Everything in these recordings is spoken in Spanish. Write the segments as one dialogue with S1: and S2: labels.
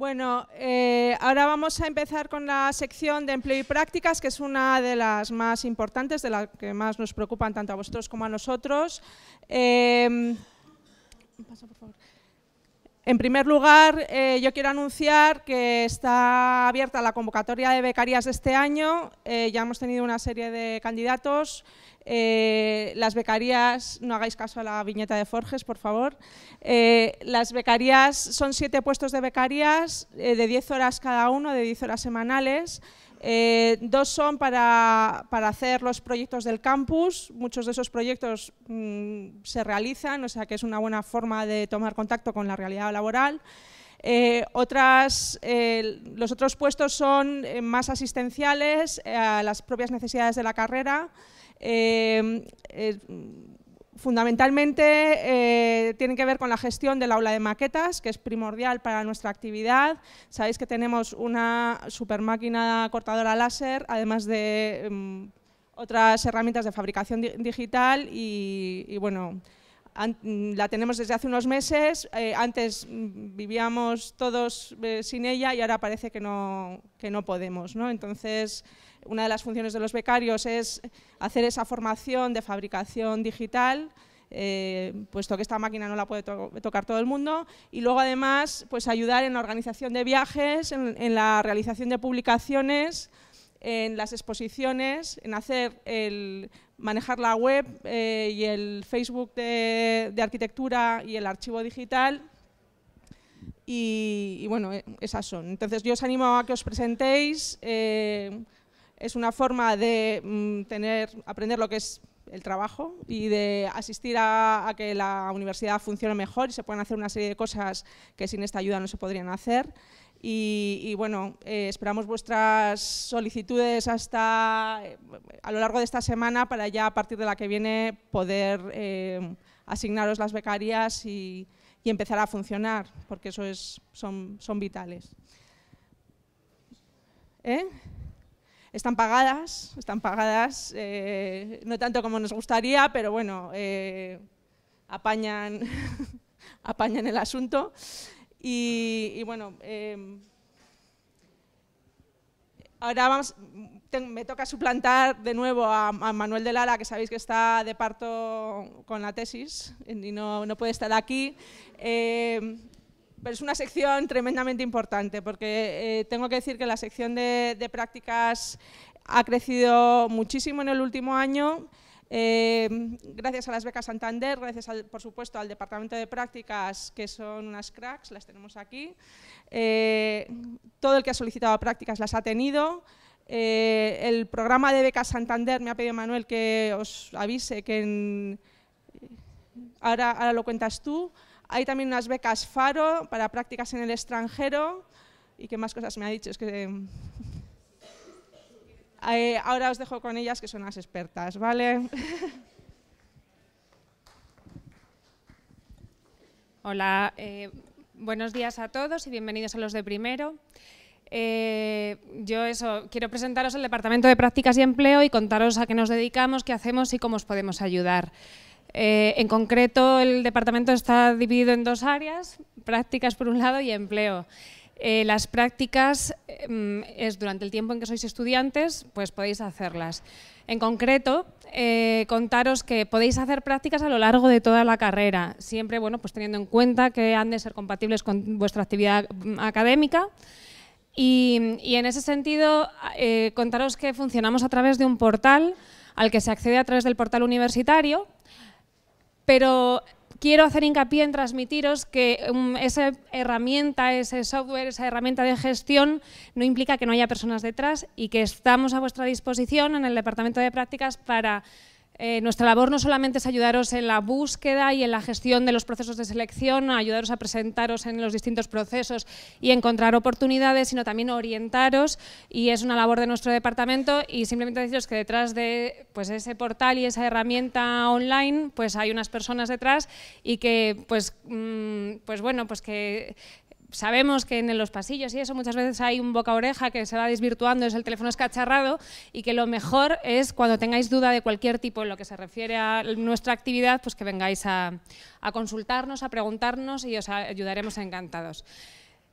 S1: Bueno, eh, ahora vamos a empezar con la sección de empleo y prácticas, que es una de las más importantes, de las que más nos preocupan tanto a vosotros como a nosotros. Eh, pasa, por favor. En primer lugar, eh, yo quiero anunciar que está abierta la convocatoria de becarías de este año. Eh, ya hemos tenido una serie de candidatos. Eh, las becarías, no hagáis caso a la viñeta de Forges, por favor. las becarías son siete puestos de becarías de diez horas cada uno, de diez horas semanales. Eh, dos son para, hacer los proyectos del campus. Muchos de esos proyectos mm, se realizan, o sea que es una buena forma de tomar contacto con la realidad laboral. Eh, otras, los otros puestos son eh, más asistenciales a las propias necesidades de la carrera. Fundamentalmente eh, tienen que ver con la gestión del aula de maquetas, que es primordial para nuestra actividad. Sabéis que tenemos una super máquina cortadora láser, además de mm, otras herramientas de fabricación digital y bueno, Mm, la tenemos desde hace unos meses, eh, antes mm, vivíamos todos eh, sin ella y ahora parece que no, que no podemos. ¿no? Entonces, una de las funciones de los becarios es hacer esa formación de fabricación digital, eh, puesto que esta máquina no la puede tocar todo el mundo, y luego además pues ayudar en la organización de viajes, en la realización de publicaciones, en las exposiciones, en hacer el manejar la web eh, y el Facebook de, arquitectura y el archivo digital. Y, bueno, eh, esas son. Entonces yo os animo a que os presentéis. Eh, es una forma de mm, tener, aprender lo que es el trabajo y de asistir a, a, que la universidad funcione mejor y se puedan hacer una serie de cosas que sin esta ayuda no se podrían hacer. Y, bueno, eh, esperamos vuestras solicitudes hasta eh, a lo largo de esta semana para ya a partir de la que viene poder eh, asignaros las becarias y, empezar a funcionar, porque eso son, vitales. están pagadas, están pagadas, no tanto como nos gustaría, pero bueno, apañan, apañan el asunto. Y, bueno, em, ahora vamos, me toca suplantar de nuevo a, Manuel de Lara, que sabéis que está de parto con la tesis y no, puede estar aquí. Em, pero es una sección tremendamente importante porque eh, tengo que decir que la sección de, de prácticas ha crecido muchísimo en el último año Em, gracias a las becas Santander, gracias por supuesto al Departamento de Prácticas, que son unas cracks, las tenemos aquí. Eh, todo el que ha solicitado prácticas las ha tenido. Eh, el programa de becas Santander, me ha pedido Manuel que os avise que ahora, ahora lo cuentas tú. Hay también unas becas FARO para prácticas en el extranjero. ¿Y qué más cosas me ha dicho? Es que eh, ahora os dejo con
S2: ellas que son las expertas, ¿vale? Hola, eh, buenos días a todos y bienvenidos a los de primero. Eh, yo eso, quiero presentaros el Departamento de Prácticas y Empleo y contaros a qué nos dedicamos, qué hacemos y cómo os podemos ayudar. en concreto, el departamento está dividido en dos áreas, prácticas por un lado y empleo. Eh, las prácticas eh, es durante el tiempo en que sois estudiantes, pues podéis hacerlas. En concreto, eh, contaros que podéis hacer prácticas a lo largo de toda la carrera, siempre bueno, pues teniendo en cuenta que han de ser compatibles con vuestra actividad mm, académica. Y, y en ese sentido, contaros que funcionamos a través de un portal al que se accede a través del portal universitario, pero quiero hacer hincapié en transmitiros que um, esa herramienta, ese software, esa herramienta de gestión no implica que no haya personas detrás y que estamos a vuestra disposición en el Departamento de Prácticas para eh, nuestra labor no solamente es ayudaros en la búsqueda y en la gestión de los procesos de selección, ayudaros a presentaros en los distintos procesos y encontrar oportunidades, sino también orientaros y es una labor de nuestro departamento y simplemente deciros que detrás de pues, ese portal y esa herramienta online pues hay unas personas detrás y que pues, mm, pues bueno, pues que sabemos que en los pasillos y eso muchas veces hay un boca oreja que se va desvirtuando, es el teléfono escacharrado y que lo mejor es cuando tengáis duda de cualquier tipo en lo que se refiere a nuestra actividad, pues que vengáis a, consultarnos, a preguntarnos y os ayudaremos encantados.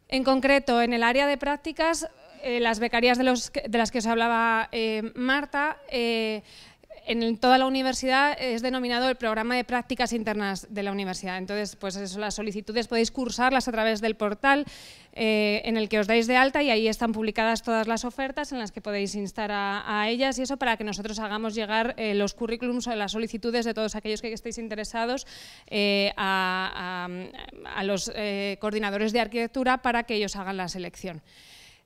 S2: En concreto, en el área de prácticas, eh, las becarías de, las que os hablaba eh, Marta, eh, en toda la universidad es denominado el programa de prácticas internas de la universidad. Entonces, pues las solicitudes podéis cursarlas a través del portal eh, en el que os dais de alta y ahí están publicadas todas las ofertas en las que podéis instar a, ellas y eso para que nosotros hagamos llegar eh, los currículums o las solicitudes de todos aquellos que estéis interesados eh, a, los coordinadores de arquitectura para que ellos hagan la selección.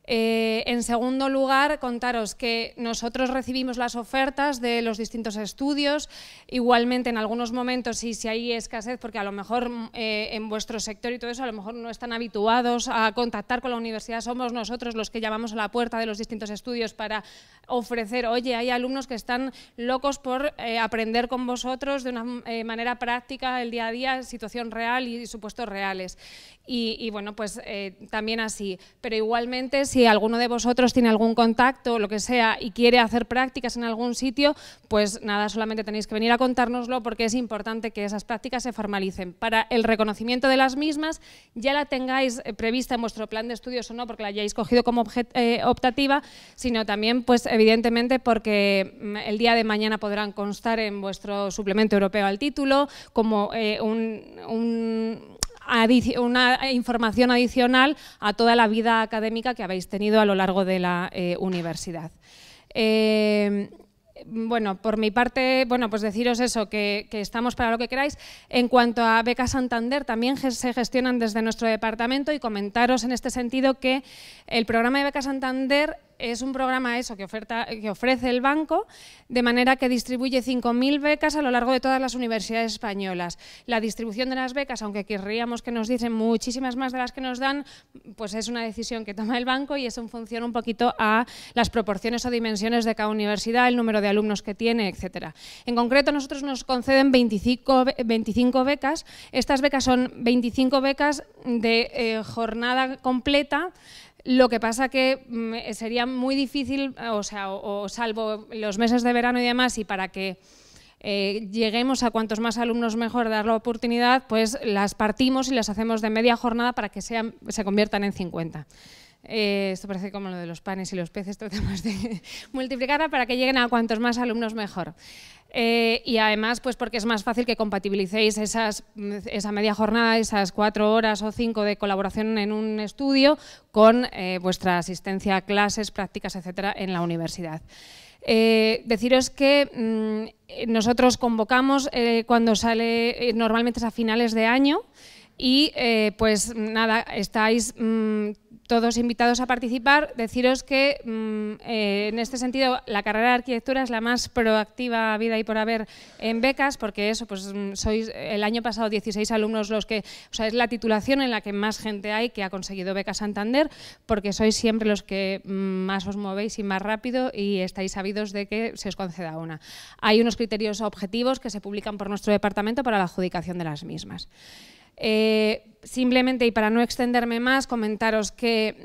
S2: Eh, en segundo lugar, contaros que nosotros recibimos las ofertas de los distintos estudios, igualmente en algunos momentos y si hay escasez, porque a lo mejor mm, eh, en vuestro sector y todo eso, a lo mejor no están habituados a contactar con la universidad, somos nosotros los que llamamos a la puerta de los distintos estudios para ofrecer, oye, hay alumnos que están locos por eh, aprender con vosotros de una manera práctica, el día a día, situación real y supuestos reales. Y, y bueno, pues también así, pero igualmente si alguno de vosotros tiene algún contacto, o lo que sea, y quiere hacer prácticas en algún sitio, pues nada, solamente tenéis que venir a contárnoslo porque es importante que esas prácticas se formalicen. Para el reconocimiento de las mismas, ya la tengáis eh, prevista en vuestro plan de estudios o no, porque la hayáis cogido como eh, optativa, sino también, pues evidentemente, porque mm, el día de mañana podrán constar en vuestro suplemento europeo al título como eh, un una información adicional a toda la vida académica que habéis tenido a lo largo de la eh, universidad. Em, bueno, por mi parte, bueno, pues deciros eso, que, que, estamos para lo que queráis. En cuanto a Beca Santander, también se gestionan desde nuestro departamento y comentaros en este sentido que el programa de Beca Santander es un programa eso que, oferta, que ofrece el banco, de manera que distribuye 5.000 becas a lo largo de todas las universidades españolas. La distribución de las becas, aunque querríamos que nos dicen muchísimas más de las que nos dan, pues es una decisión que toma el banco y eso en función un poquito a las proporciones o dimensiones de cada universidad, el número de alumnos que tiene, etcétera. En concreto, nosotros nos conceden 25, 25 becas. Estas becas son 25 becas de eh, jornada completa lo que pasa que mm, eh, sería muy difícil, eh, o sea, salvo los meses de verano y demás, y para que eh, lleguemos a cuantos más alumnos mejor, dar la oportunidad, pues las partimos y las hacemos de media jornada para que sean, se conviertan en 50. Eh, esto parece como lo de los panes y los peces, tratamos de multiplicarla para que lleguen a cuantos más alumnos mejor. Eh, y además, pues porque es más fácil que compatibilicéis esa media jornada, esas cuatro horas o cinco de colaboración en un estudio con eh, vuestra asistencia a clases, prácticas, etcétera, en la universidad. deciros que mm, nosotros convocamos cuando sale, normalmente es a finales de año, y pues nada, estáis mm, todos invitados a participar. Deciros que mm, eh, en este sentido la carrera de arquitectura es la más proactiva vida y por haber en becas, porque eso, pues mm, sois el año pasado 16 alumnos los que, es la titulación en la que más gente hay que ha conseguido beca Santander, porque sois siempre los que mm, más os movéis y más rápido y estáis sabidos de que se os conceda una. Hay unos criterios objetivos que se publican por nuestro departamento para la adjudicación de las mismas. Eh, simplemente, y para no extenderme más, comentaros que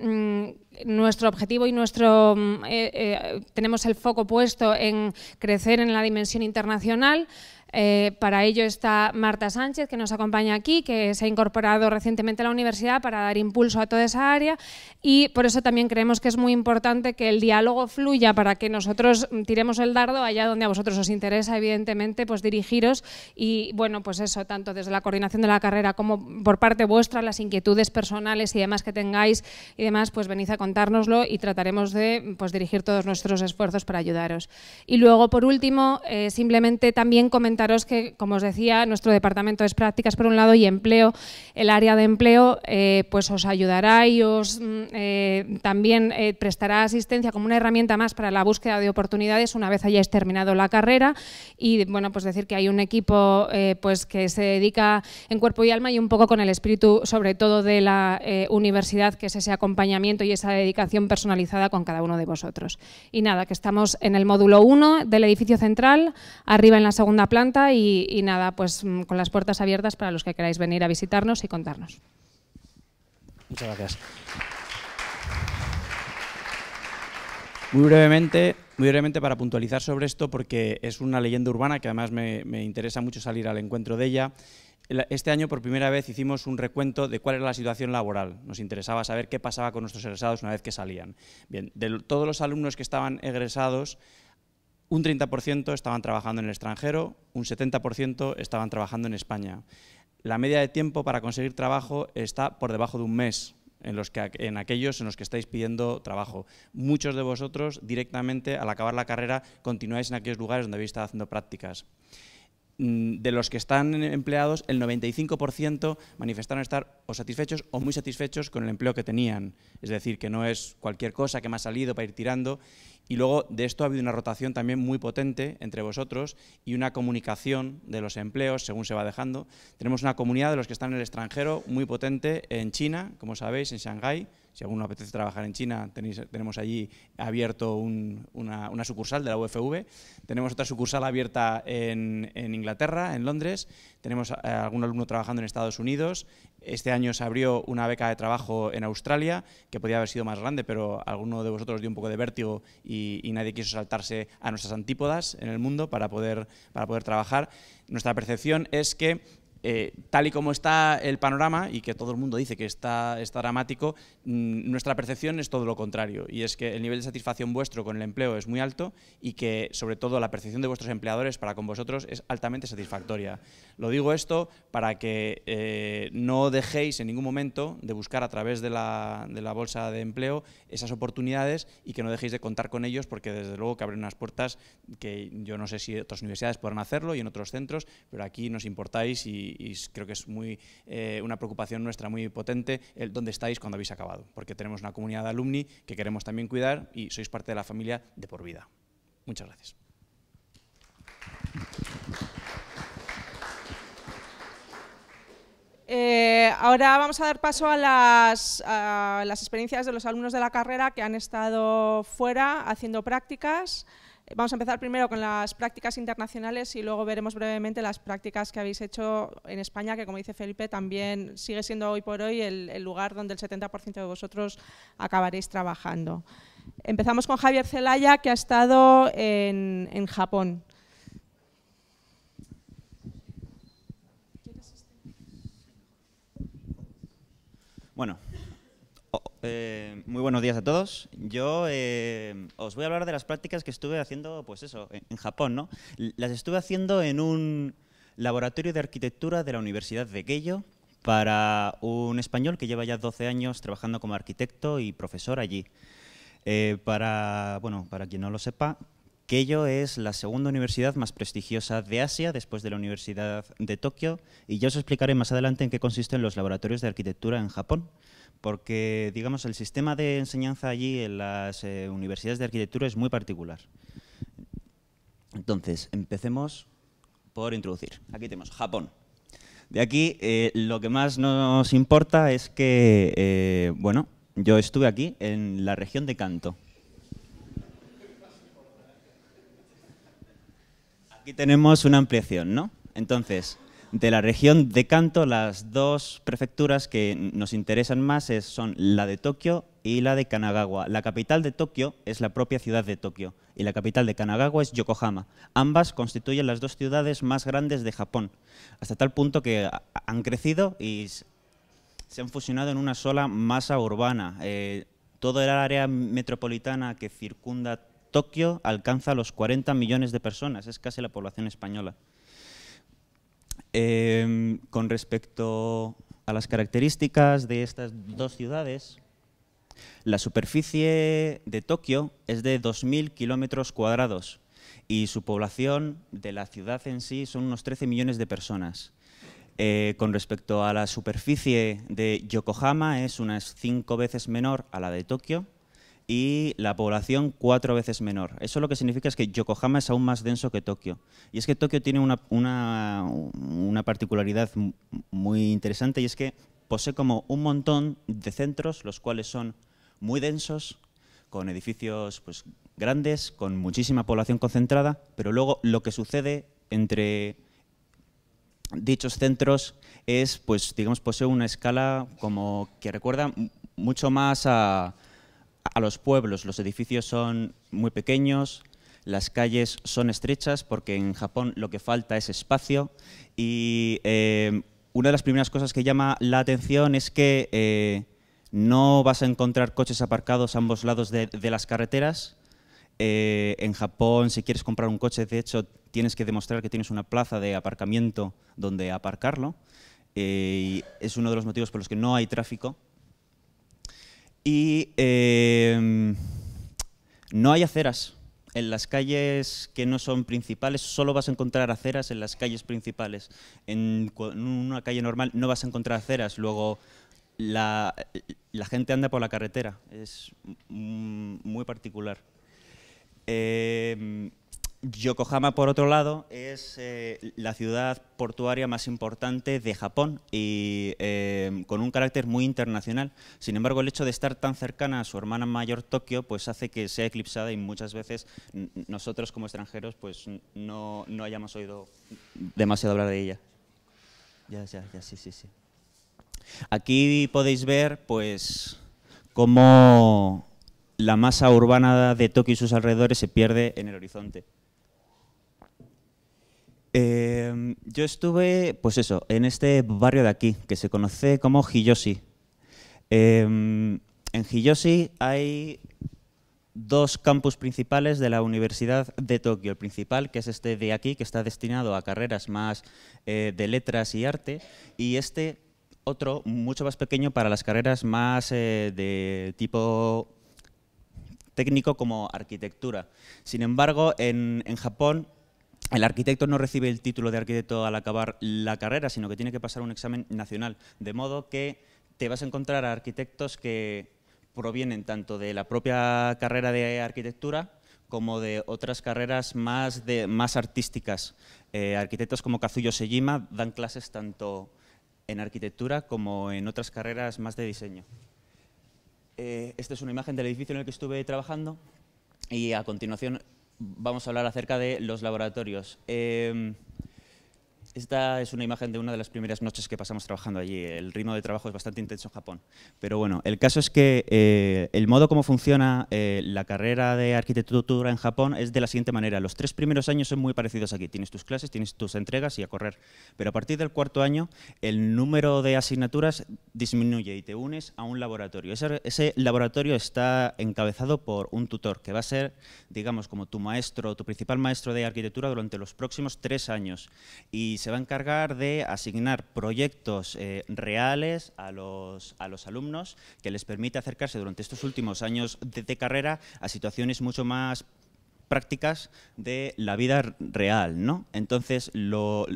S2: mm, nuestro objetivo y nuestro mm, eh, eh, tenemos el foco puesto en crecer en la dimensión internacional. Eh, para ello está Marta Sánchez, que nos acompaña aquí, que se ha incorporado recientemente a la universidad para dar impulso a toda esa área y por eso también creemos que es muy importante que el diálogo fluya para que nosotros tiremos el dardo allá donde a vosotros os interesa, evidentemente, pues dirigiros y, bueno, pues eso, tanto desde la coordinación de la carrera como por parte vuestra, las inquietudes personales y demás que tengáis y demás, pues venid a contárnoslo y trataremos de pues, dirigir todos nuestros esfuerzos para ayudaros. Y luego, por último, eh, simplemente también comentar que, como os decía, nuestro departamento es prácticas por un lado y empleo, el área de empleo eh, pues os ayudará y os mm, eh, también eh, prestará asistencia como una herramienta más para la búsqueda de oportunidades una vez hayáis terminado la carrera y bueno pues decir que hay un equipo pues que se dedica en cuerpo y alma y un poco con el espíritu sobre todo de la universidad que es ese acompañamiento y esa dedicación personalizada con cada uno de vosotros. Y nada, que estamos en el módulo 1 del edificio central, arriba en la segunda planta y, nada, pues mm, con las puertas abiertas para los que queráis venir a visitarnos y contarnos.
S3: Muchas gracias. Muy brevemente, muy brevemente para puntualizar sobre esto, porque es una leyenda urbana que además me, interesa mucho salir al encuentro de ella. Este año por primera vez hicimos un recuento de cuál era la situación laboral. Nos interesaba saber qué pasaba con nuestros egresados una vez que salían. Bien, de todos los alumnos que estaban egresados, un 30% estaban trabajando en el extranjero, un 70% estaban trabajando en España. La media de tiempo para conseguir trabajo está por debajo de un mes en, los que, en aquellos en los que estáis pidiendo trabajo. Muchos de vosotros directamente al acabar la carrera continuáis en aquellos lugares donde habéis estado haciendo prácticas. Mm, de los que están empleados, el 95% manifestaron estar o satisfechos o muy satisfechos con el empleo que tenían. Es decir, que no es cualquier cosa que me ha salido para ir tirando. Y luego de esto ha habido una rotación también muy potente entre vosotros y una comunicación de los empleos según se va dejando. Tenemos una comunidad de los que están en el extranjero muy potente en China, como sabéis, en Shanghái, si alguno apetece trabajar en China, tenemos allí abierto una, sucursal de la UFV. Tenemos otra sucursal abierta en, Inglaterra, en Londres. Tenemos algún alumno trabajando en Estados Unidos. Este año se abrió una beca de trabajo en Australia, que podía haber sido más grande, pero alguno de vosotros dio un poco de vértigo y, nadie quiso saltarse a nuestras antípodas en el mundo para poder, para poder trabajar. Nuestra percepción es que eh, tal y como está el panorama, y que todo el mundo dice que está, dramático, mm, nuestra percepción es todo lo contrario, y es que el nivel de satisfacción vuestro con el empleo es muy alto y que, sobre todo, la percepción de vuestros empleadores para con vosotros es altamente satisfactoria. Lo digo esto para que eh, no dejéis en ningún momento de buscar a través de la, bolsa de empleo esas oportunidades y que no dejéis de contar con ellos porque desde luego que abren unas puertas que yo no sé si otras universidades podrán hacerlo y en otros centros, pero aquí nos importáis y, y creo que es muy, eh, una preocupación nuestra muy potente el dónde estáis cuando habéis acabado, porque tenemos una comunidad de alumni que queremos también cuidar y sois parte de la familia de por vida. Muchas gracias.
S1: Eh, ahora vamos a dar paso a las, a las experiencias de los alumnos de la carrera que han estado fuera haciendo prácticas. Vamos a empezar primero con las prácticas internacionales y luego veremos brevemente las prácticas que habéis hecho en España, que como dice Felipe, también sigue siendo hoy por hoy el, lugar donde el 70% de vosotros acabaréis trabajando. Empezamos con Javier Celaya, que ha estado en, en Japón.
S4: Bueno, eh, muy buenos días a todos. Yo eh, os voy a hablar de las prácticas que estuve haciendo, pues eso, en, Japón, ¿no? Las estuve haciendo en un laboratorio de arquitectura de la Universidad de Keio para un español que lleva ya 12 años trabajando como arquitecto y profesor allí. Eh, para, para quien no lo sepa, Keio es la segunda universidad más prestigiosa de Asia, después de la Universidad de Tokio, y ya os explicaré más adelante en qué consisten los laboratorios de arquitectura en Japón porque digamos el sistema de enseñanza allí en las eh, universidades de arquitectura es muy particular. Entonces, empecemos por introducir. Aquí tenemos Japón. De aquí eh, lo que más nos importa es que, eh, bueno, yo estuve aquí en la región de Kanto. Aquí tenemos una ampliación, ¿no? Entonces, de la región de Kanto, las dos prefecturas que nos interesan más son la de Tokio y la de Kanagawa. La capital de Tokio es la propia ciudad de Tokio y la capital de Kanagawa es Yokohama. Ambas constituyen las dos ciudades más grandes de Japón, hasta tal punto que han crecido y se han fusionado en una sola masa urbana. Eh, todo el área metropolitana que circunda Tokio alcanza los 40 millones de personas, es casi la población española. Em, con respecto a las características de estas dos ciudades, la superficie de Tokio es de 2.000 kilómetros cuadrados y su población de la ciudad en sí son unos 13 millones de personas. Eh, con respecto a la superficie de Yokohama, es unas cinco veces menor a la de Tokio y la población cuatro veces menor. Eso lo que significa es que Yokohama es aún más denso que Tokio. Y es que Tokio tiene una, una particularidad muy interesante y es que posee como un montón de centros, los cuales son muy densos, con edificios pues, grandes, con muchísima población concentrada, pero luego lo que sucede entre dichos centros es, pues, digamos, posee una escala como que recuerda mucho más a, a los pueblos los edificios son muy pequeños, las calles son estrechas porque en Japón lo que falta es espacio y eh, una de las primeras cosas que llama la atención es que eh, no vas a encontrar coches aparcados a ambos lados de, las carreteras. Eh, en Japón, si quieres comprar un coche, de hecho, tienes que demostrar que tienes una plaza de aparcamiento donde aparcarlo. y es uno de los motivos por los que no hay tráfico y em, no hay aceras. En las calles que no son principales solo vas a encontrar aceras en las calles principales. En una calle normal no vas a encontrar aceras. Luego la, gente anda por la carretera. Es muy particular. Eh, Yokohama, por otro lado, es eh, la ciudad portuaria más importante de Japón y eh, con un carácter muy internacional. Sin embargo, el hecho de estar tan cercana a su hermana mayor Tokio, pues hace que sea eclipsada y muchas veces nosotros como extranjeros, pues no, no hayamos oído demasiado hablar de ella. Ya, ya, ya, sí, sí, sí. Aquí podéis ver, pues, cómo la masa urbana de Tokio y sus alrededores se pierde en el horizonte. Em, yo estuve, pues eso, en este barrio de aquí, que se conoce como Hiyoshi. Em, en Hiyoshi hay dos campus principales de la Universidad de Tokio. El principal, que es este de aquí, que está destinado a carreras más eh, de letras y arte, y este otro, mucho más pequeño, para las carreras más eh, de tipo técnico como arquitectura. Sin embargo, en Japón el arquitecto no recibe el título de arquitecto al acabar la carrera, sino que tiene que pasar un examen nacional. De modo que te vas a encontrar a arquitectos que provienen tanto de la propia carrera de arquitectura como de otras carreras más, más artísticas. Eh, arquitectos como Kazuyo Sejima dan clases tanto en arquitectura como en otras carreras más de diseño. Eh, esta es una imagen del edificio en el que estuve trabajando y a continuación vamos a hablar acerca de los laboratorios. Em, esta es una imagen de una de las primeras noches que pasamos trabajando allí. El ritmo de trabajo es bastante intenso en Japón. Pero bueno, el caso es que eh, el modo como funciona eh, la carrera de arquitectura en Japón es de la siguiente manera. Los tres primeros años son muy parecidos aquí. Tienes tus clases, tienes tus entregas y a correr. Pero a partir del cuarto año, el número de asignaturas disminuye y te unes a un laboratorio. Ese, ese laboratorio está encabezado por un tutor que va a ser, digamos, como tu maestro, tu principal maestro de arquitectura durante los próximos tres años. Y se va a encargar de asignar proyectos eh, reales a los, alumnos que les permite acercarse durante estos últimos años de, carrera a situaciones mucho más prácticas de la vida real, ¿no? Entonces, lo,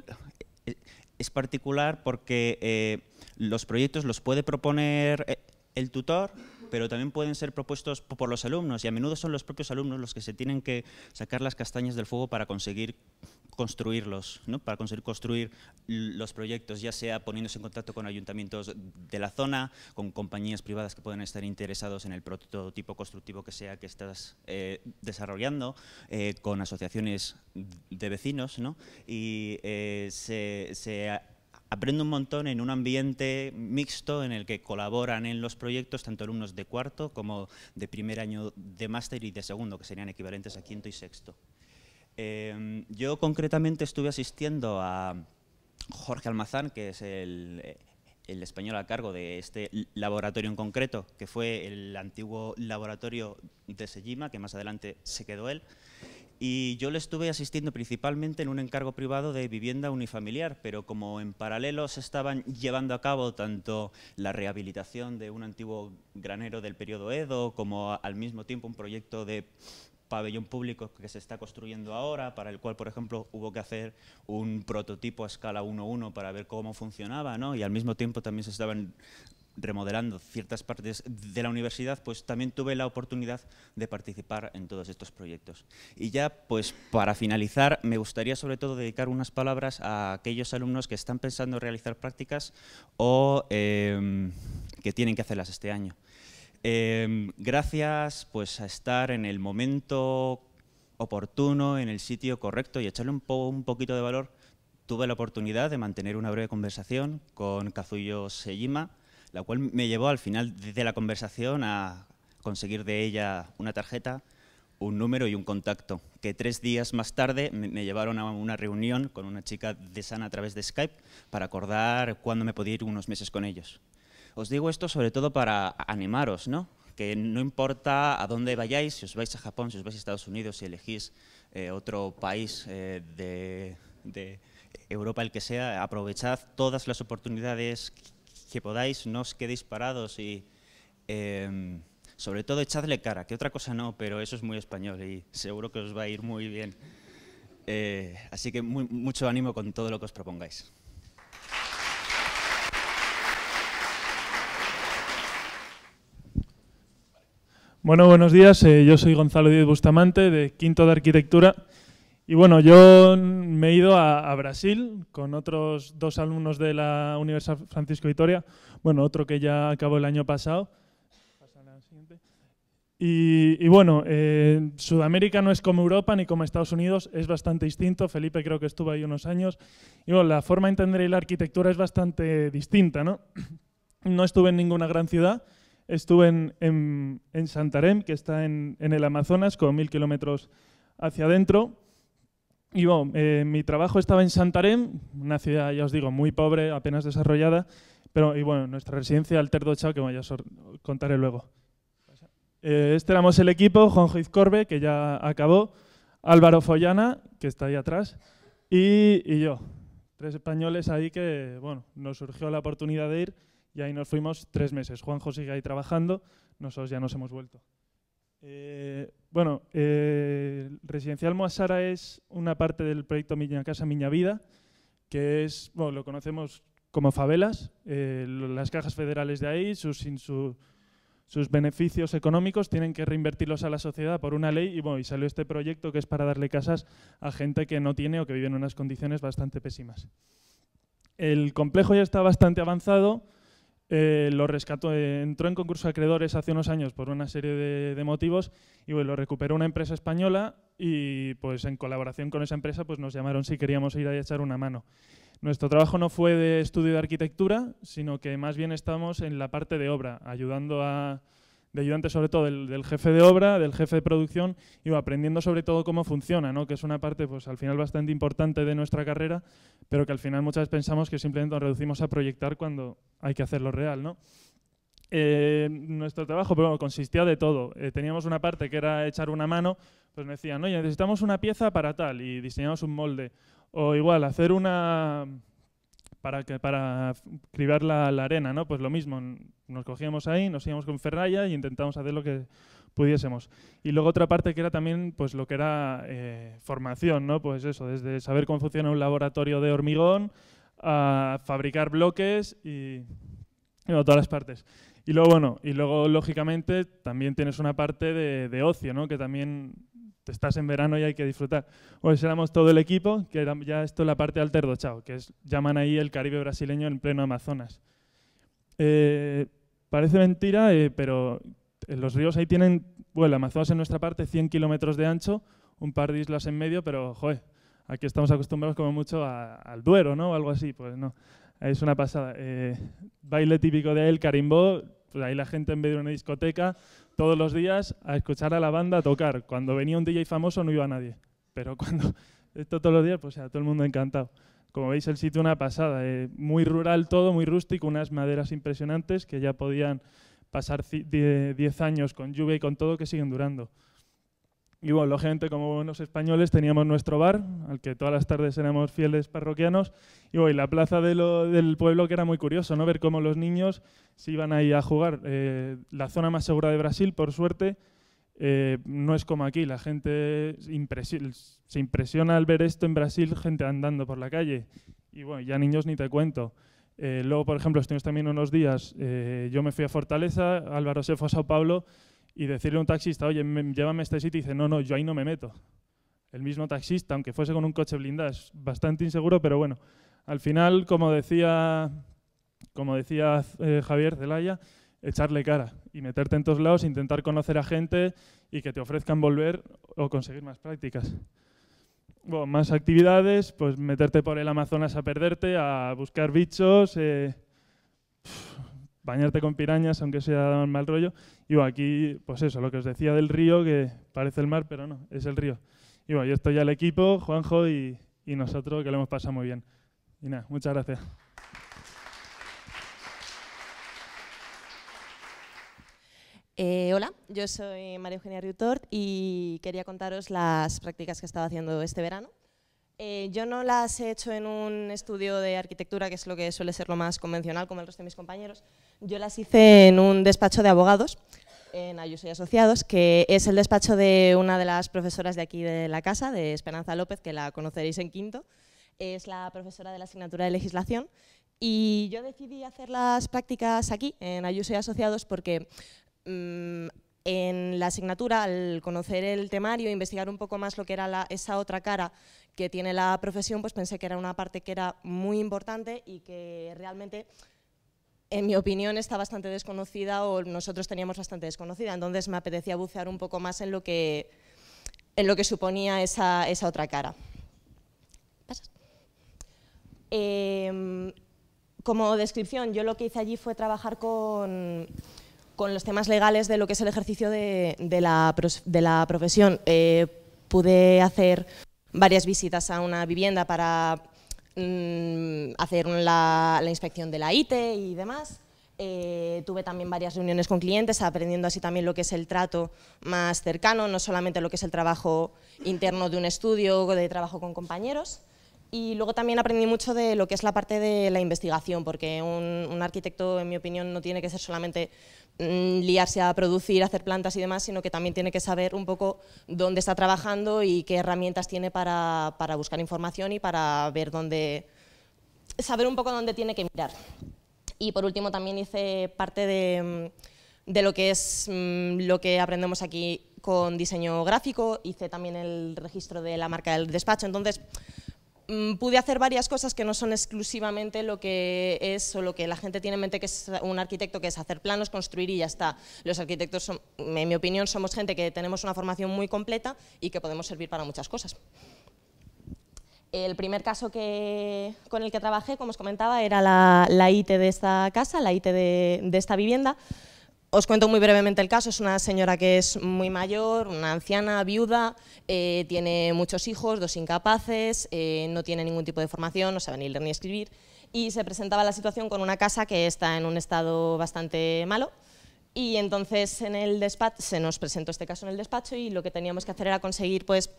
S4: eh, es particular porque eh, los proyectos los puede proponer el tutor, pero también pueden ser propuestos por los alumnos y a menudo son los propios alumnos los que se tienen que sacar las castañas del fuego para conseguir construirlos, ¿no? para conseguir construir los proyectos, ya sea poniéndose en contacto con ayuntamientos de la zona, con compañías privadas que puedan estar interesados en el prototipo constructivo que sea que estás eh, desarrollando, eh, con asociaciones de vecinos, ¿no? y eh, se, se Aprendo un montón en un ambiente mixto en el que colaboran en los proyectos tanto alumnos de cuarto como de primer año de máster y de segundo, que serían equivalentes a quinto y sexto. Em, yo concretamente estuve asistiendo a Jorge Almazán, que es el, el español a cargo de este laboratorio en concreto, que fue el antiguo laboratorio de Sejima, que más adelante se quedó él. Y yo le estuve asistiendo principalmente en un encargo privado de vivienda unifamiliar, pero como en paralelo se estaban llevando a cabo tanto la rehabilitación de un antiguo granero del periodo Edo, como al mismo tiempo un proyecto de pabellón público que se está construyendo ahora, para el cual, por ejemplo, hubo que hacer un prototipo a escala 1-1 para ver cómo funcionaba, ¿no? y al mismo tiempo también se estaban remodelando ciertas partes de la universidad, pues también tuve la oportunidad de participar en todos estos proyectos. Y ya, pues para finalizar, me gustaría sobre todo dedicar unas palabras a aquellos alumnos que están pensando en realizar prácticas o em, que tienen que hacerlas este año. Em, gracias pues a estar en el momento oportuno, en el sitio correcto y echarle un, un poquito de valor, tuve la oportunidad de mantener una breve conversación con Kazuyo Sejima, la cual me llevó al final de la conversación a conseguir de ella una tarjeta, un número y un contacto, que tres días más tarde me llevaron a una reunión con una chica de Sana a través de Skype para acordar cuándo me podía ir unos meses con ellos. Os digo esto sobre todo para animaros, ¿no? que no importa a dónde vayáis, si os vais a Japón, si os vais a Estados Unidos, si elegís eh, otro país eh, de Europa, el que sea, aprovechad todas las oportunidades que podáis, no os quedéis parados y em, sobre todo echadle cara, que otra cosa no, pero eso es muy español y seguro que os va a ir muy bien. Eh, así que mucho ánimo con todo lo que os propongáis.
S5: Bueno, buenos días. Eh, yo soy Gonzalo díaz Bustamante, de Quinto de Arquitectura. Y bueno, yo me he ido a, Brasil con otros dos alumnos de la Universidad Francisco Vitoria, bueno, otro que ya acabó el año pasado. Y, bueno, eh, Sudamérica no es como Europa ni como Estados Unidos, es bastante distinto. Felipe creo que estuvo ahí unos años. Y bueno, la forma de entender la arquitectura es bastante distinta, ¿no? No estuve en ninguna gran ciudad, estuve en, en, Santarém, que está en, en el Amazonas, con mil kilómetros hacia adentro. Y bueno, eh, mi trabajo estaba en Santarém, una ciudad, ya os digo, muy pobre, apenas desarrollada, pero y bueno, nuestra residencia Chao que os contaré luego. Eh, este éramos el equipo, Juanjo Izcorbe, que ya acabó, Álvaro Follana, que está ahí atrás, y, y yo. Tres españoles ahí que, bueno, nos surgió la oportunidad de ir y ahí nos fuimos tres meses. Juanjo sigue ahí trabajando, nosotros ya nos hemos vuelto. Eh, bueno, eh, Residencial Moasara es una parte del proyecto Miña Casa, Miña Vida, que es, bueno, lo conocemos como favelas, eh, las cajas federales de ahí, sus, sus beneficios económicos tienen que reinvertirlos a la sociedad por una ley y, bueno, y salió este proyecto que es para darle casas a gente que no tiene o que vive en unas condiciones bastante pésimas. El complejo ya está bastante avanzado, eh, lo rescató, eh, entró en concurso de acreedores hace unos años por una serie de, motivos y lo recuperó una empresa española y pues en colaboración con esa empresa pues nos llamaron si queríamos ir a echar una mano. Nuestro trabajo no fue de estudio de arquitectura, sino que más bien estamos en la parte de obra, ayudando a, de ayudante sobre todo del, jefe de obra, del jefe de producción, y aprendiendo sobre todo cómo funciona, ¿no? que es una parte pues, al final bastante importante de nuestra carrera, pero que al final muchas veces pensamos que simplemente nos reducimos a proyectar cuando hay que hacerlo real. ¿no? Eh, nuestro trabajo pues, consistía de todo. Eh, teníamos una parte que era echar una mano, pues me decían, necesitamos una pieza para tal, y diseñamos un molde. O igual, hacer una, para, que, para cribar la, arena, ¿no? Pues lo mismo, nos cogíamos ahí, nos íbamos con ferralla y intentábamos hacer lo que pudiésemos. Y luego otra parte que era también pues lo que era eh, formación, ¿no? Pues eso, desde saber cómo funciona un laboratorio de hormigón a fabricar bloques y todas las partes. Y luego, bueno, y luego, lógicamente, también tienes una parte de, de ocio, ¿no? Que también estás en verano y hay que disfrutar. Pues éramos todo el equipo, que ya esto es la parte de Chao, que es, llaman ahí el Caribe brasileño en pleno Amazonas. Eh, parece mentira, eh, pero eh, los ríos ahí tienen, bueno, Amazonas en nuestra parte 100 kilómetros de ancho, un par de islas en medio, pero joder, aquí estamos acostumbrados como mucho al Duero, ¿no? O algo así, pues no. Es una pasada. baile típico de el carimbó, pues ahí la gente en vez de una discoteca todos los días a escuchar a la banda tocar. Cuando venía un DJ famoso no iba nadie, pero cuando esto todos los días, pues a todo el mundo encantado. Como veis, el sitio una pasada, eh, muy rural todo, muy rústico, unas maderas impresionantes que ya podían pasar 10 años con lluvia y con todo que siguen durando. Y bueno, lógicamente, como buenos españoles, teníamos nuestro bar, al que todas las tardes éramos fieles parroquianos, y hoy la plaza del pueblo que era muy curioso, ¿no? Ver cómo los niños se iban ahí a jugar. Eh, la zona más segura de Brasil, por suerte, eh, no es como aquí. La gente se impresiona al ver esto en Brasil, gente andando por la calle. Y bueno, ya niños ni te cuento. Eh, luego, por ejemplo, estuvimos también unos días, yo me fui a Fortaleza, Álvaro se fue a Sao Paulo, y decirle a un taxista, oye, llévame a este sitio, y dice, no, no, yo ahí no me meto. El mismo taxista, aunque fuese con un coche blindado, es bastante inseguro, pero bueno, al final, como decía, como decía eh, Javier Zelaya, echarle cara y meterte en todos lados, intentar conocer a gente y que te ofrezcan volver o conseguir más prácticas. más actividades, pues meterte por el Amazonas a perderte, a buscar bichos, eh, bañarte con pirañas, aunque sea mal rollo. Y bueno, aquí, pues eso, lo que os decía del río, que parece el mar, pero no, es el río. Y bueno, yo estoy al equipo, Juanjo y, nosotros, que lo hemos pasado muy bien. Y nada, muchas gracias.
S6: Eh, hola, yo soy María Eugenia Riutort y quería contaros las prácticas que he estado haciendo este verano. Eh, yo no las he hecho en un estudio de arquitectura, que es lo que suele ser lo más convencional, como el resto de mis compañeros. Yo las hice en un despacho de abogados, en Ayuso y Asociados, que es el despacho de una de las profesoras de aquí de la casa, de Esperanza López, que la conoceréis en quinto. Es la profesora de la asignatura de legislación y yo decidí hacer las prácticas aquí, en Ayuso y Asociados, porque mm, en la asignatura, al conocer el temario, investigar un poco más lo que era esa otra cara que tiene la profesión, pues pensé que era una parte que era muy importante y que realmente, en mi opinión, está bastante desconocida o nosotros teníamos bastante desconocida. Entonces me apetecía bucear un poco más en lo que, en lo que suponía esa, otra cara. Em, como descripción, yo lo que hice allí fue trabajar con con los temas legales de lo que es el ejercicio de, la, profesión. Eh, pude hacer varias visitas a una vivienda para mm, hacer la, inspección de la ITE y demás. Eh, tuve también varias reuniones con clientes, aprendiendo así también lo que es el trato más cercano, no solamente lo que es el trabajo interno de un estudio, o de trabajo con compañeros. Y luego también aprendí mucho de lo que es la parte de la investigación, porque un, un, arquitecto, en mi opinión, no tiene que ser solamente Mm, liarse a producir, hacer plantas y demás, sino que también tiene que saber un poco dónde está trabajando y qué herramientas tiene para, buscar información y para ver dónde, saber un poco dónde tiene que mirar. Y por último también hice parte de, mm, lo que es mm, lo que aprendemos aquí con diseño gráfico, hice también el registro de la marca del despacho, entonces Mm, pude hacer varias cosas que no son exclusivamente lo que es o lo que la gente tiene en mente que es un arquitecto, que es hacer planos, construir y ya está. Los arquitectos, en mi opinión, somos gente que tenemos una formación muy completa y que podemos servir para muchas cosas. El primer caso que, con el que trabajé, como os comentaba, era la, la IT de esta casa, la IT de esta vivienda. Os cuento muy brevemente el caso, es una señora que es muy mayor, una anciana, viuda, eh, tiene muchos hijos, dos incapaces, eh, no tiene ningún tipo de formación, no sabe ni leer ni escribir, y se presentaba la situación con una casa que está en un estado bastante malo, y entonces en el despacho, se nos presentó este caso en el despacho y lo que teníamos que hacer era conseguir pues,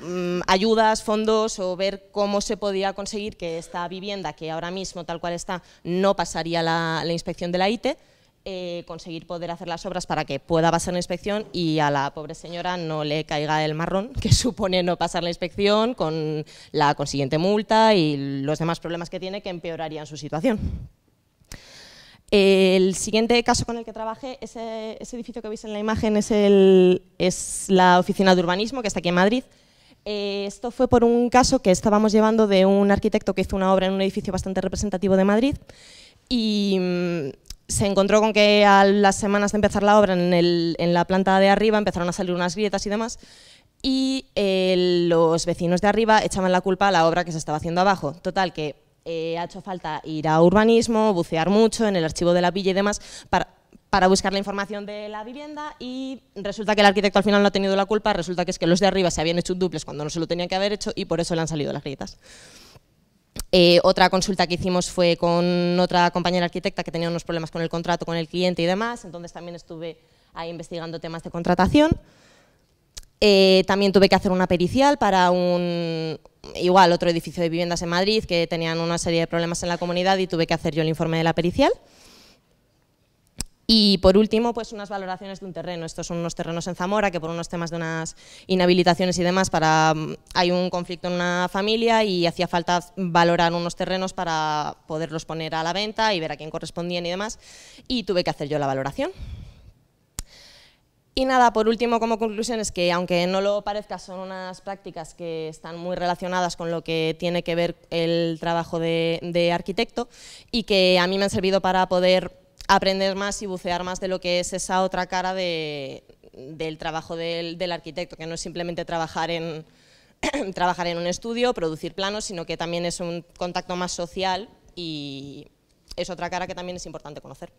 S6: mm, ayudas, fondos o ver cómo se podía conseguir que esta vivienda, que ahora mismo tal cual está, no pasaría la, la inspección de la ITE, eh, conseguir poder hacer las obras para que pueda pasar la inspección y a la pobre señora no le caiga el marrón que supone no pasar la inspección con la consiguiente multa y los demás problemas que tiene que empeorarían su situación. El siguiente caso con el que trabajé, ese, edificio que veis en la imagen es, el, es la oficina de urbanismo que está aquí en Madrid. Eh, esto fue por un caso que estábamos llevando de un arquitecto que hizo una obra en un edificio bastante representativo de Madrid y mm, se encontró con que a las semanas de empezar la obra en, la planta de arriba empezaron a salir unas grietas y demás y eh, los vecinos de arriba echaban la culpa a la obra que se estaba haciendo abajo. Total, que eh, ha hecho falta ir a urbanismo, bucear mucho en el archivo de la villa y demás para, buscar la información de la vivienda y resulta que el arquitecto al final no ha tenido la culpa, resulta que es que los de arriba se habían hecho un duples cuando no se lo tenían que haber hecho y por eso le han salido las grietas. Eh, otra consulta que hicimos fue con otra compañera arquitecta que tenía unos problemas con el contrato, con el cliente y demás, entonces también estuve ahí investigando temas de contratación. Eh, también tuve que hacer una pericial para un, igual, otro edificio de viviendas en Madrid que tenían una serie de problemas en la comunidad y tuve que hacer yo el informe de la pericial. Y por último, pues unas valoraciones de un terreno. Estos son unos terrenos en Zamora que por unos temas de unas inhabilitaciones y demás para mm, hay un conflicto en una familia y hacía falta valorar unos terrenos para poderlos poner a la venta y ver a quién correspondían y demás y tuve que hacer yo la valoración. Y nada, por último, como conclusión, es que aunque no lo parezca, son unas prácticas que están muy relacionadas con lo que tiene que ver el trabajo de, de arquitecto y que a mí me han servido para poder aprender más y bucear más de lo que es esa otra cara del trabajo del, arquitecto, que no es simplemente trabajar en, trabajar en un estudio, producir planos, sino que también es un contacto más social y es otra cara que también es importante conocer.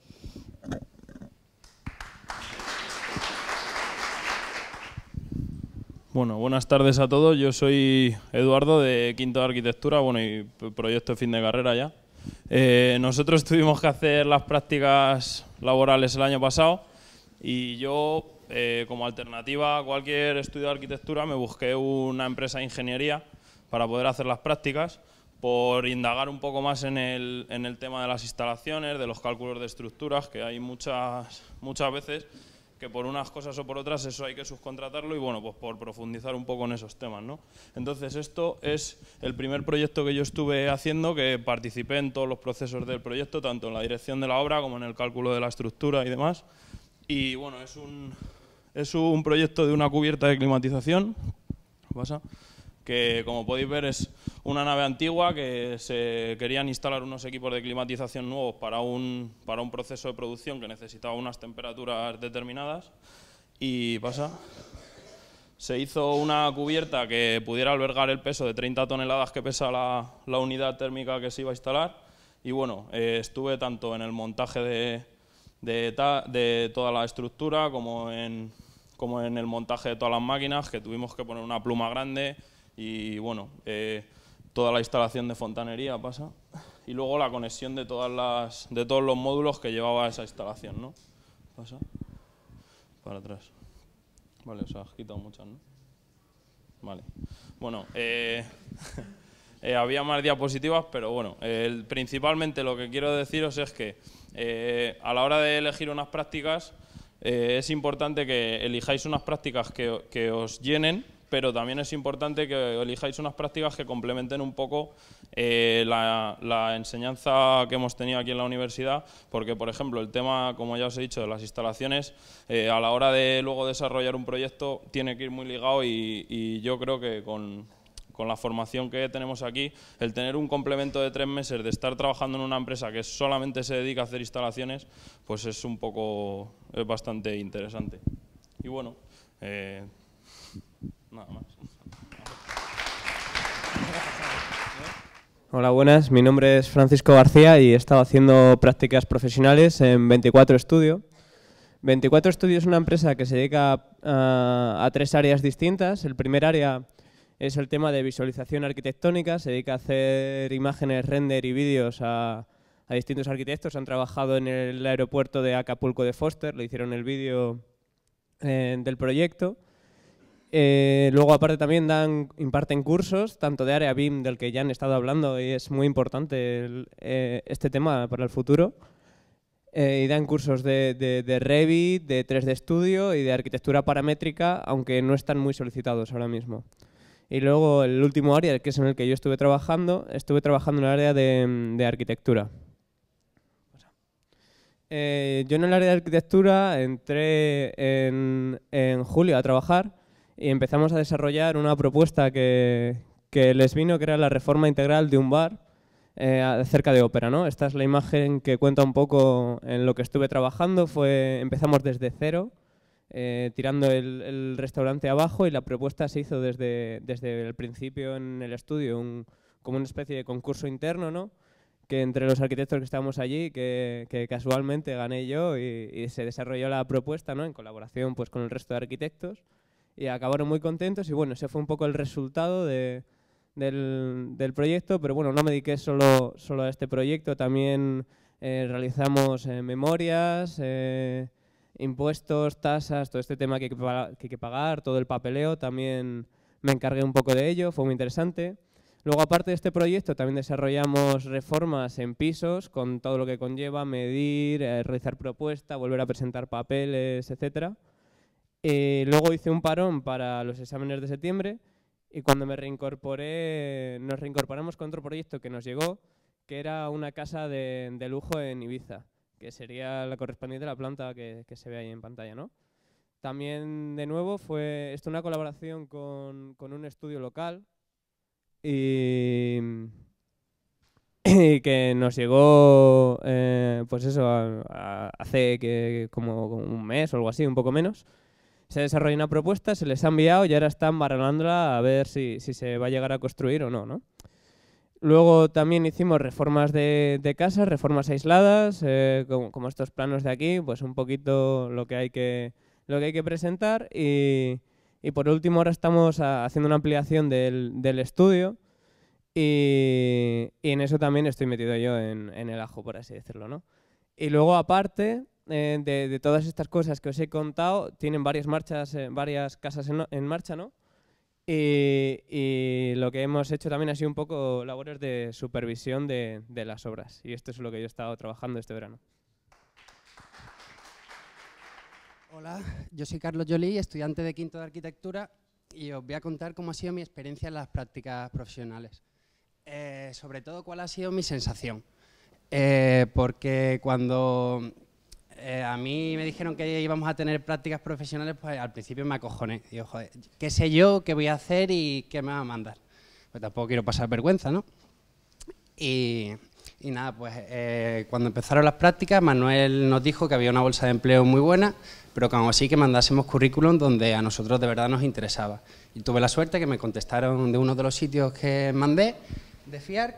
S7: Bueno, buenas tardes a todos. Yo soy Eduardo de Quinto de Arquitectura, bueno, y proyecto de fin de carrera ya. Eh, nosotros tuvimos que hacer las prácticas laborales el año pasado y yo, eh, como alternativa a cualquier estudio de arquitectura, me busqué una empresa de ingeniería para poder hacer las prácticas por indagar un poco más en el, en el tema de las instalaciones, de los cálculos de estructuras, que hay muchas, muchas veces que por unas cosas o por otras eso hay que subcontratarlo y bueno, pues por profundizar un poco en esos temas, ¿no? Entonces esto es el primer proyecto que yo estuve haciendo, que participé en todos los procesos del proyecto, tanto en la dirección de la obra como en el cálculo de la estructura y demás. Y bueno, es un, proyecto de una cubierta de climatización, ¿pasa? que como podéis ver es una nave antigua que se querían instalar unos equipos de climatización nuevos para un, para un proceso de producción que necesitaba unas temperaturas determinadas y pasa. Se hizo una cubierta que pudiera albergar el peso de 30 toneladas que pesa la, la unidad térmica que se iba a instalar y bueno, eh, estuve tanto en el montaje de, de toda la estructura como en, como en el montaje de todas las máquinas, que tuvimos que poner una pluma grande, y bueno, eh, toda la instalación de fontanería pasa y luego la conexión de, todas las, de todos los módulos que llevaba esa instalación, ¿no? Pasa para atrás. Vale, os has quitado muchas, ¿no? Vale. Bueno, eh, eh, había más diapositivas, pero bueno, principalmente lo que quiero deciros es que a la hora de elegir unas prácticas es importante que elijáis unas prácticas que, que os llenen, pero también es importante que elijáis unas prácticas que complementen un poco eh, la, enseñanza que hemos tenido aquí en la universidad, porque, por ejemplo, el tema, como ya os he dicho, de las instalaciones, eh, a la hora de luego desarrollar un proyecto, tiene que ir muy ligado y, yo creo que con, con la formación que tenemos aquí, el tener un complemento de tres meses de estar trabajando en una empresa que solamente se dedica a hacer instalaciones, pues es un poco, es bastante interesante. Y bueno, eh,
S8: Hola, buenas. Mi nombre es Francisco García y he estado haciendo prácticas profesionales en 24 Estudio. 24 Estudio es una empresa que se dedica ah, a, tres áreas distintas. El primer área es el tema de visualización arquitectónica. Se dedica a hacer imágenes, render y vídeos a, distintos arquitectos. Han trabajado en el aeropuerto de Acapulco de Foster, le hicieron el vídeo eh, del proyecto. Eh, luego, aparte, también dan, imparten cursos, tanto de área BIM, del que ya han estado hablando, y es muy importante eh, este tema para el futuro. Eh, y dan cursos de, de, Revit, de 3D Studio y de arquitectura paramétrica, aunque no están muy solicitados ahora mismo. Y luego, el último área, que es en el que yo estuve trabajando, estuve trabajando en el área de, arquitectura. yo en el área de arquitectura entré en julio a trabajar y empezamos a desarrollar una propuesta que, les vino, que era la reforma integral de un bar eh, cerca de ópera. ¿no? Esta es la imagen que cuenta un poco en lo que estuve trabajando. Fue, empezamos desde cero, eh, tirando el, restaurante abajo y la propuesta se hizo desde, el principio en el estudio, como una especie de concurso interno, ¿no? que entre los arquitectos que estábamos allí, que, casualmente gané yo y, se desarrolló la propuesta ¿no? en colaboración pues, con el resto de arquitectos y acabaron muy contentos y bueno, ese fue un poco el resultado del, del, proyecto, pero bueno, no me dediqué solo, solo a este proyecto, también eh, realizamos eh, memorias, eh, impuestos, tasas, todo este tema que hay que, pagar, que pagar, todo el papeleo, también me encargué un poco de ello, fue muy interesante. Luego, aparte de este proyecto, también desarrollamos reformas en pisos, con todo lo que conlleva medir, realizar propuestas, volver a presentar papeles, etcétera. Eh, luego hice un parón para los exámenes de septiembre y cuando me reincorporé, nos reincorporamos con otro proyecto que nos llegó, que era una casa de, lujo en Ibiza, que sería la correspondiente a la planta que, se ve ahí en pantalla. ¿no? También, de nuevo, fue esto una colaboración con, con un estudio local y, que nos llegó, eh, pues eso, hace que, como un mes o algo así, un poco menos se ha una propuesta, se les ha enviado y ahora están barralándola a ver si, si se va a llegar a construir o no, ¿no? Luego también hicimos reformas de, de casas, reformas aisladas, eh, como, estos planos de aquí, pues un poquito lo que hay que, lo que, hay que presentar. Y, y por último ahora estamos ah, haciendo una ampliación del, del estudio y, en eso también estoy metido yo en, en el ajo, por así decirlo. ¿no? Y luego aparte eh, de, todas estas cosas que os he contado, tienen varias marchas, eh, varias casas en, marcha, ¿no? Y, lo que hemos hecho también ha sido un poco labores de supervisión de, las obras. Y esto es lo que yo he estado trabajando este
S9: verano. Hola, yo soy Carlos Jolí, estudiante de quinto de arquitectura y os voy a contar cómo ha sido mi experiencia en las prácticas profesionales. Eh, sobre todo cuál ha sido mi sensación. porque cuando eh, a mí me dijeron que íbamos a tener prácticas profesionales, pues al principio me acojoné. Digo, joder, ¿qué sé yo? ¿Qué voy a hacer? ¿Y qué me va a mandar? Pues tampoco quiero pasar vergüenza, ¿no? Y, y nada, pues eh, cuando empezaron las prácticas, Manuel nos dijo que había una bolsa de empleo muy buena, pero que aún así que mandásemos currículum donde a nosotros de verdad nos interesaba. Y tuve la suerte que me contestaron de uno de los sitios que mandé, de FIARC,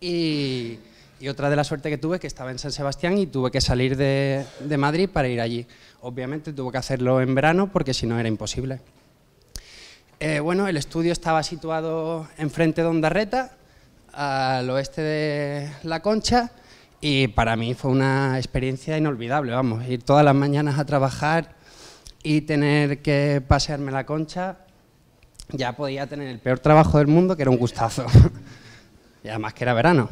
S9: y y otra de la suerte que tuve es que estaba en San Sebastián y tuve que salir de, Madrid para ir allí. Obviamente tuve que hacerlo en verano porque si no era imposible. Eh, bueno, el estudio estaba situado enfrente de Ondarreta, al oeste de La Concha, y para mí fue una experiencia inolvidable, vamos, ir todas las mañanas a trabajar y tener que pasearme La Concha, ya podía tener el peor trabajo del mundo, que era un gustazo, y además que era verano.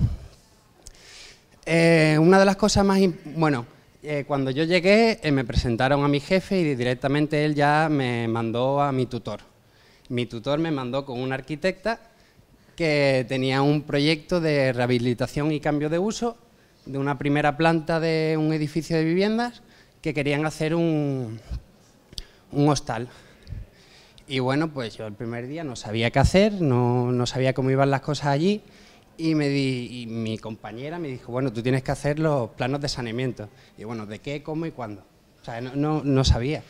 S9: Eh, una de las cosas más... Bueno, eh, cuando yo llegué eh, me presentaron a mi jefe y directamente él ya me mandó a mi tutor. Mi tutor me mandó con una arquitecta que tenía un proyecto de rehabilitación y cambio de uso de una primera planta de un edificio de viviendas que querían hacer un, hostal. Y bueno, pues yo el primer día no sabía qué hacer, no sabía cómo iban las cosas allí y, me di, mi compañera me dijo, bueno, tú tienes que hacer los planos de saneamiento. Y bueno, ¿de qué, cómo y cuándo? O sea, no, sabía.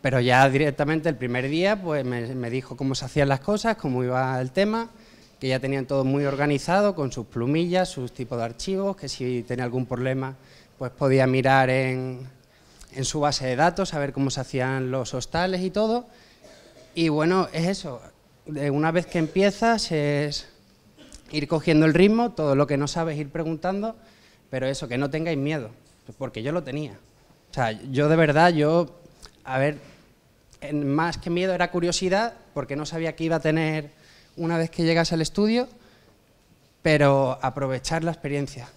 S9: Pero ya directamente el primer día pues me, dijo cómo se hacían las cosas, cómo iba el tema, que ya tenían todo muy organizado con sus plumillas, sus tipos de archivos, que si tenía algún problema pues podía mirar en, en su base de datos, a ver cómo se hacían los hostales y todo. Y bueno, es eso. Una vez que empiezas es ir cogiendo el ritmo, todo lo que no sabes ir preguntando, pero eso, que no tengáis miedo, porque yo lo tenía. O sea, yo de verdad, yo, a ver, más que miedo era curiosidad, porque no sabía qué iba a tener una vez que llegas al estudio, pero aprovechar la experiencia.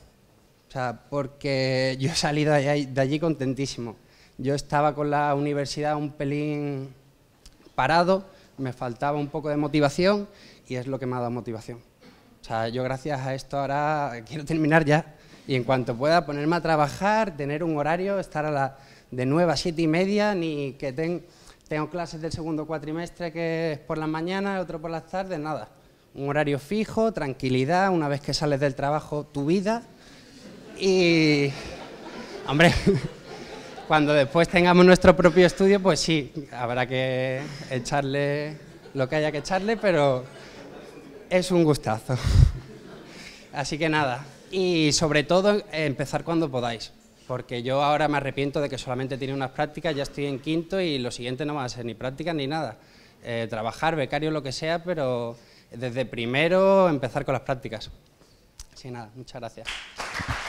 S9: O sea, porque yo he salido de allí contentísimo. Yo estaba con la universidad un pelín parado, me faltaba un poco de motivación y es lo que me ha dado motivación. O sea, yo gracias a esto ahora quiero terminar ya y en cuanto pueda ponerme a trabajar, tener un horario, estar de 9 a 7 y media, ni que ten, tengo clases del segundo cuatrimestre que es por las mañanas, otro por las tardes, nada. Un horario fijo, tranquilidad, una vez que sales del trabajo, tu vida y... Hombre, cuando después tengamos nuestro propio estudio, pues sí, habrá que echarle lo que haya que echarle, pero es un gustazo. Así que nada, y sobre todo empezar cuando podáis, porque yo ahora me arrepiento de que solamente tiene unas prácticas, ya estoy en quinto y lo siguiente no va a ser ni prácticas ni nada. Eh, trabajar, becario, lo que sea, pero desde primero empezar con las prácticas. Así nada, muchas gracias.